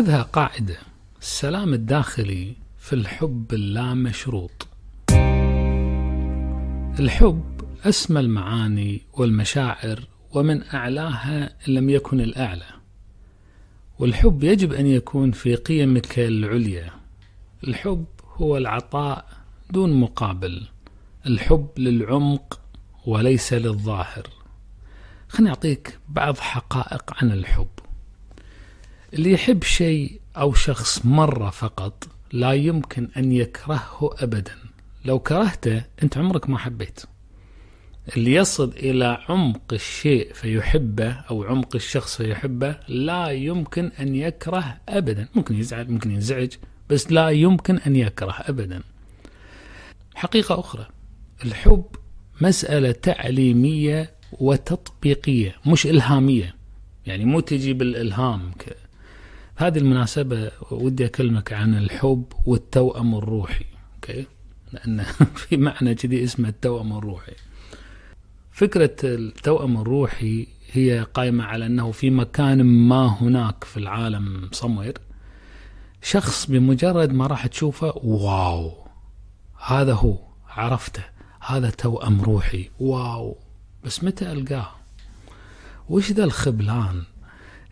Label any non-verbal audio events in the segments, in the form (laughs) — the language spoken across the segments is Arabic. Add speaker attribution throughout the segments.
Speaker 1: خذها قاعدة السلام الداخلي في الحب اللامشروط الحب أسمى المعاني والمشاعر ومن أعلاها إن لم يكن الأعلى والحب يجب أن يكون في قيمك العليا الحب هو العطاء دون مقابل الحب للعمق وليس للظاهر خليني أعطيك بعض حقائق عن الحب اللي يحب شيء أو شخص مرة فقط لا يمكن أن يكرهه أبدا لو كرهته أنت عمرك ما حبيت اللي يصل إلى عمق الشيء فيحبه أو عمق الشخص فيحبه لا يمكن أن يكره أبدا ممكن يزعل ممكن ينزعج بس لا يمكن أن يكره أبدا حقيقة أخرى الحب مسألة تعليمية وتطبيقية مش إلهامية يعني مو تجي بالإلهام هذه المناسبة ودي أكلمك عن الحب والتوأم الروحي أوكي لأن (laughs) في معنى كذي اسمه التوأم الروحي فكرة التوأم الروحي هي قائمة على أنه في مكان ما هناك في العالم صموير شخص بمجرد ما راح تشوفه واو هذا هو عرفته هذا توأم روحي واو بس متى ألقاه وش ذا الخبلان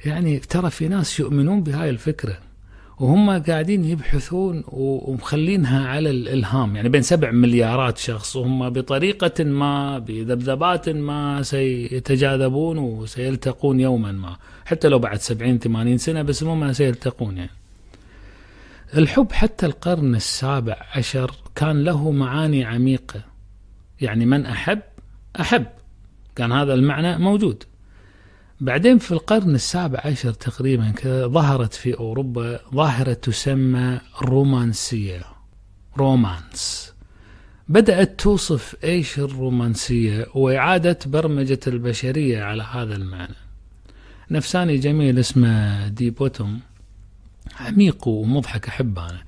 Speaker 1: يعني ترى في ناس يؤمنون بهاي الفكره وهم قاعدين يبحثون ومخلينها على الالهام يعني بين سبع مليارات شخص وهم بطريقه ما بذبذبات ما سيتجاذبون وسيلتقون يوما ما حتى لو بعد سبعين ثمانين سنه بس هم سيلتقون يعني الحب حتى القرن السابع عشر كان له معاني عميقه يعني من احب احب كان هذا المعنى موجود بعدين في القرن السابع عشر تقريبا كذا ظهرت في أوروبا ظاهرة تسمى الرومانسية رومانس بدأت توصف إيش الرومانسية وإعادة برمجة البشرية على هذا المعنى نفساني جميل اسمه دي بوتوم عميق ومضحك أحبه أنا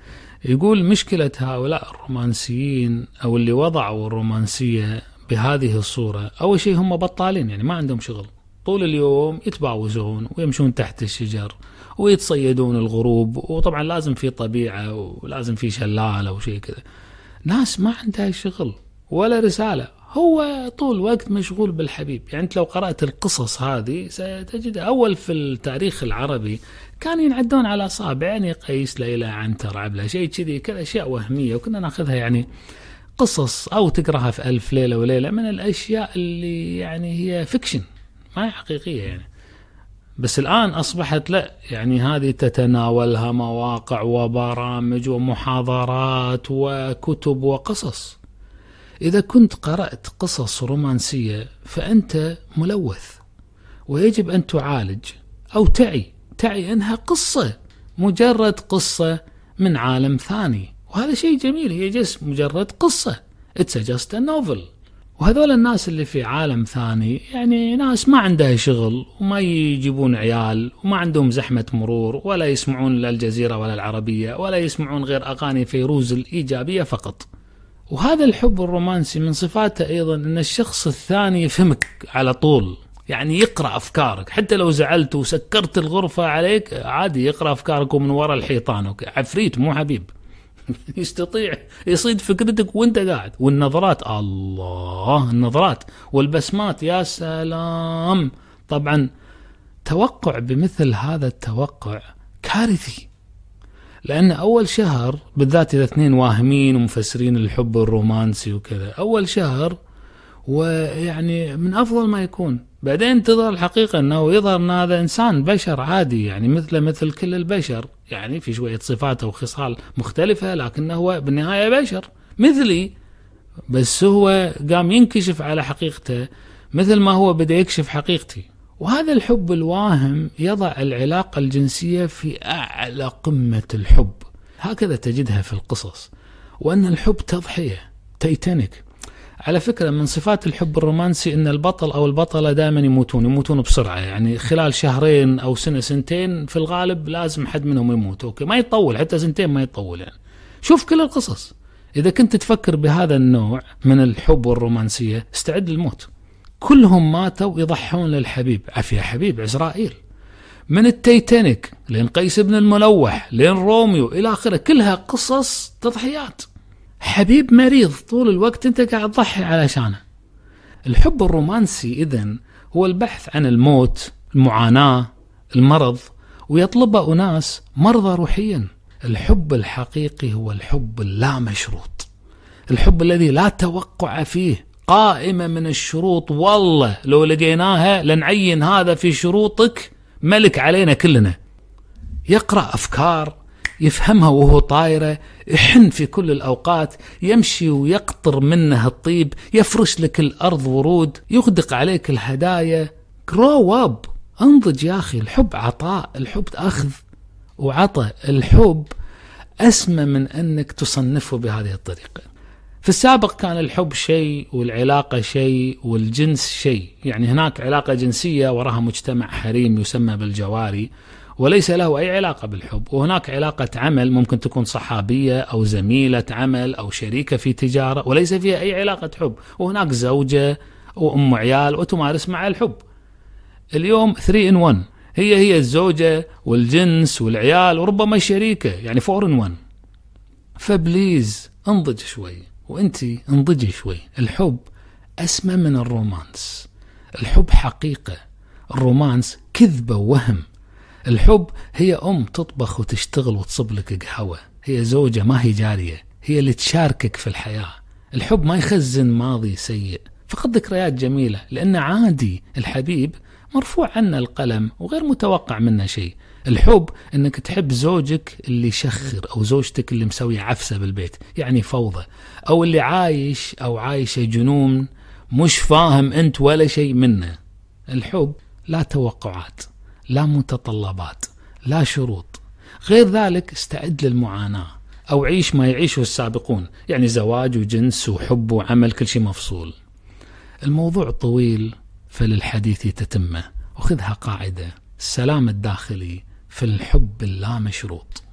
Speaker 1: يقول مشكلة هؤلاء الرومانسيين أو اللي وضعوا الرومانسية بهذه الصورة أول شيء هم بطالين يعني ما عندهم شغل طول اليوم يتباوزون ويمشون تحت الشجر ويتصيدون الغروب وطبعا لازم في طبيعه ولازم في شلال او شيء كذا ناس ما عندها شغل ولا رساله هو طول الوقت مشغول بالحبيب يعني انت لو قرات القصص هذه ستجد اول في التاريخ العربي كانوا ينعدون على اصابع يعني قيس ليلى عنتر عبله شيء كذي كذا اشياء وهميه وكنا ناخذها يعني قصص او تقراها في الف ليله وليله من الاشياء اللي يعني هي فيكشن ما هي حقيقيه يعني بس الان اصبحت لا يعني هذه تتناولها مواقع وبرامج ومحاضرات وكتب وقصص اذا كنت قرات قصص رومانسيه فانت ملوث ويجب ان تعالج او تعي تعي انها قصه مجرد قصه من عالم ثاني وهذا شيء جميل هي جس مجرد قصه اتس جاست نوفل وهذول الناس اللي في عالم ثاني يعني ناس ما عندها شغل وما يجيبون عيال وما عندهم زحمة مرور ولا يسمعون لا الجزيرة ولا العربية ولا يسمعون غير أغاني فيروز الإيجابية فقط وهذا الحب الرومانسي من صفاته أيضا أن الشخص الثاني يفهمك على طول يعني يقرأ أفكارك حتى لو زعلت وسكرت الغرفة عليك عادي يقرأ أفكارك ومن وراء الحيطان عفريت مو حبيب (laughs) يستطيع يصيد فكرتك وانت قاعد والنظرات الله النظرات والبسمات يا سلام طبعا توقع بمثل هذا التوقع كارثي لأن أول شهر بالذات إذا اثنين واهمين ومفسرين الحب الرومانسي وكذا أول شهر ويعني من أفضل ما يكون بعدين تظهر الحقيقة أنه يظهر أن هذا إنسان بشر عادي يعني مثله مثل كل البشر يعني في شوية صفات أو خصال مختلفة لكنه هو بالنهاية بشر مثلي بس هو قام ينكشف على حقيقته مثل ما هو بدأ يكشف حقيقتي وهذا الحب الواهم يضع العلاقة الجنسية في أعلى قمة الحب هكذا تجدها في القصص وأن الحب تضحية تيتانيك على فكرة من صفات الحب الرومانسي أن البطل أو البطلة دائما يموتون يموتون بسرعة يعني خلال شهرين أو سنة سنتين في الغالب لازم حد منهم يموت أوكي ما يطول حتى سنتين ما يطول يعني شوف كل القصص إذا كنت تفكر بهذا النوع من الحب والرومانسية استعد للموت كلهم ماتوا يضحون للحبيب عفيا حبيب عزرائيل من التيتانيك لين قيس بن الملوح لين روميو إلى آخره كلها قصص تضحيات حبيب مريض طول الوقت انت قاعد تضحي علشانه الحب الرومانسي اذا هو البحث عن الموت المعاناه المرض ويطلبه اناس مرضى روحيا الحب الحقيقي هو الحب اللامشروط الحب الذي لا توقع فيه قائمه من الشروط والله لو لقيناها لنعين هذا في شروطك ملك علينا كلنا يقرا افكار يفهمها وهو طايرة يحن في كل الأوقات يمشي ويقطر منه الطيب يفرش لك الأرض ورود يغدق عليك الهدايا جرو up انضج يا أخي الحب عطاء الحب أخذ وعطى الحب أسمى من أنك تصنفه بهذه الطريقة في السابق كان الحب شيء والعلاقة شيء والجنس شيء يعني هناك علاقة جنسية وراها مجتمع حريم يسمى بالجواري وليس له أي علاقة بالحب وهناك علاقة عمل ممكن تكون صحابية أو زميلة عمل أو شريكة في تجارة وليس فيها أي علاقة حب وهناك زوجة وأم عيال وتمارس مع الحب اليوم 3 in 1 هي هي الزوجة والجنس والعيال وربما الشريكة يعني 4 in 1 فبليز انضج شوي وانت انضجي شوي الحب أسمى من الرومانس الحب حقيقة الرومانس كذبة ووهم الحب هي أم تطبخ وتشتغل وتصب لك قهوة هي زوجة ما هي جارية هي اللي تشاركك في الحياة الحب ما يخزن ماضي سيء فقد ذكريات جميلة لأن عادي الحبيب مرفوع عنه القلم وغير متوقع منه شيء الحب انك تحب زوجك اللي يشخر او زوجتك اللي مسوية عفسة بالبيت يعني فوضى او اللي عايش او عايشة جنون مش فاهم انت ولا شيء منه الحب لا توقعات لا متطلبات لا شروط غير ذلك استعد للمعاناة أو عيش ما يعيشه السابقون يعني زواج وجنس وحب وعمل كل شيء مفصول الموضوع طويل فللحديث تتمه وخذها قاعدة السلام الداخلي في الحب اللامشروط